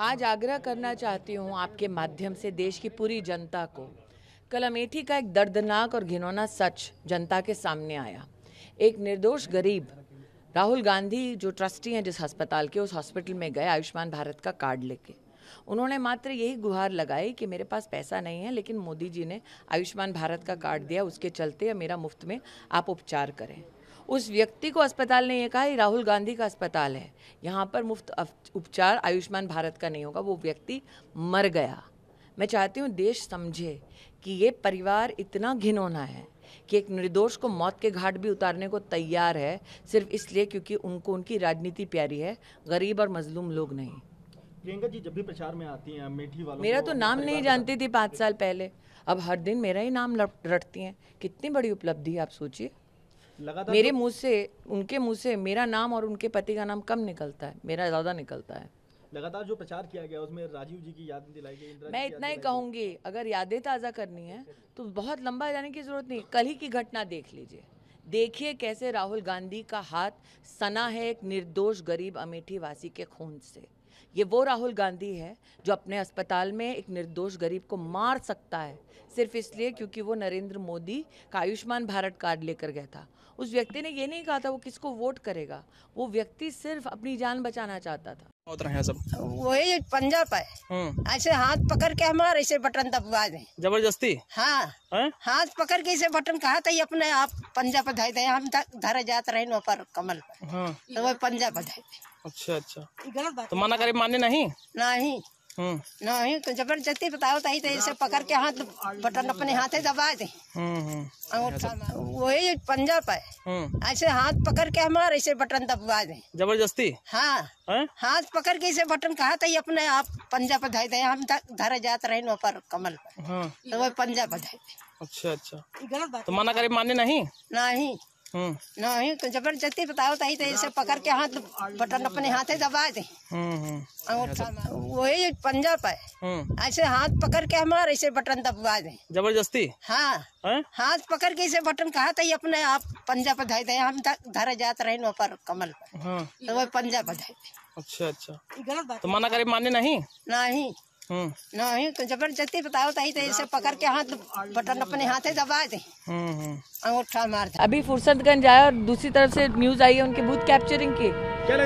आज आग्रह करना चाहती हूँ आपके माध्यम से देश की पूरी जनता को कल अमेठी का एक दर्दनाक और घिनौना सच जनता के सामने आया एक निर्दोष गरीब राहुल गांधी जो ट्रस्टी हैं जिस अस्पताल के उस हॉस्पिटल में गए आयुष्मान भारत का कार्ड लेके उन्होंने मात्र यही गुहार लगाई कि मेरे पास पैसा नहीं है लेकिन मोदी जी ने आयुष्मान भारत का कार्ड दिया उसके चलते मेरा मुफ्त में आप उपचार करें उस व्यक्ति को अस्पताल ने यह कहा कि राहुल गांधी का अस्पताल है यहाँ पर मुफ्त उपचार आयुष्मान भारत का नहीं होगा वो व्यक्ति मर गया मैं चाहती हूँ देश समझे कि ये परिवार इतना घिनौना है कि एक निर्दोष को मौत के घाट भी उतारने को तैयार है सिर्फ इसलिए क्योंकि उनको उनकी राजनीति प्यारी है गरीब और मजलूम लोग नहीं प्रियंका जी जब भी प्रचार में आती हैं मेठी वालों मेरा तो नाम नहीं जानती थी पाँच साल पहले अब हर दिन मेरा ही नाम रटती हैं कितनी बड़ी उपलब्धि है आप सोचिए मेरे मुंह से उनके मुंह से मेरा नाम और उनके पति का नाम कम निकलता है मेरा ज़्यादा निकलता है लगातार जो प्रचार किया गया उसमें राजीव जी की याद दिलाई गई मैं इतना ही कहूंगी अगर यादें ताज़ा करनी है तो बहुत लंबा जाने की जरूरत नहीं कल ही की घटना देख लीजिए देखिए कैसे राहुल गांधी का हाथ सना है एक निर्दोष गरीब अमेठी वासी के खून से ये वो राहुल गांधी है जो अपने अस्पताल में एक निर्दोष गरीब को मार सकता है सिर्फ इसलिए क्योंकि वो नरेंद्र मोदी का आयुष्मान भारत कार्ड लेकर गया था उस व्यक्ति ने ये नहीं कहा था वो किसको वोट करेगा वो व्यक्ति सिर्फ अपनी जान बचाना चाहता था सब वही पंजा पे हाँ। ऐसे हाथ पकड़ के हमारे ऐसे बटन दबवा दे जबरदस्ती हाँ है? हाथ पकड़ के इसे बटन कहा था अपने आप पंजाब बधाई दे हम धरे जाते रहे पर कमल पर हाँ। तो वो पंजाब बधाई धाई अच्छा अच्छा तो मना करे माने नहीं नहीं हाँ। नहीं तो जबरदस्ती बताओ तो ताई तो पकड़ के हाथ बटन अपने हाथे दबा दे हाँ, हाँ। वही पंजा पे ऐसे हाथ पकड़ के हमारे ऐसे बटन दबवा दे जबरदस्ती हाँ है? हाथ पकड़ के इसे बटन कहा था अपने आप पंजा पे धाई दे हम धरे जाते रहे पर कमल पे तो वही पंजा पे धाई दे अच्छा अच्छा तो मना करे माने नहीं नहीं हाँ। नहीं तो जबरदस्ती बताओ तही तो ऐसे तो पकड़ के हाथ बटन अपने हाथे दबा दे हाँ, हाँ। वही पंजा पे ऐसे हाथ पकड़ के हमारे ऐसे बटन दबवा दे जबरदस्ती हाँ हाथ पकड़ के ऐसे बटन कहा था अपने आप पंजा पर धाई दे हम धरे जाते रहे पर कमल पर तो वही पंजा पर धाई अच्छा अच्छा तो माना करे माने नहीं नहीं हाँ। तो जबरदस्ती बताओ ताई तो इसे पकड़ के हाथ बटन अपने हाथ से दबा दे हाँ, हाँ। अंगूठा मार दे अभी फुर्सतगंज आया और दूसरी तरफ से न्यूज आई है उनके बूथ कैप्चरिंग की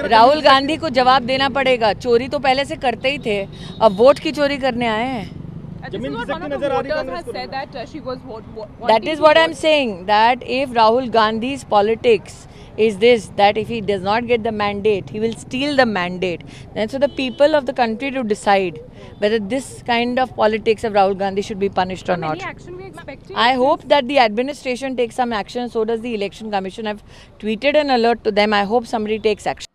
राहुल गांधी को जवाब देना पड़ेगा चोरी तो पहले से करते ही थे अब वोट की चोरी करने आए हैं दैट अच्छा, That is what I'm saying. That if Rahul Gandhi's politics is this that if he does not get the mandate, he will steal the mandate. And so the people of the country to decide whether this kind of politics of Rahul Gandhi should be punished or not. I hope that the administration takes some action, so does the election commission. I've tweeted an alert to them. I hope somebody takes action.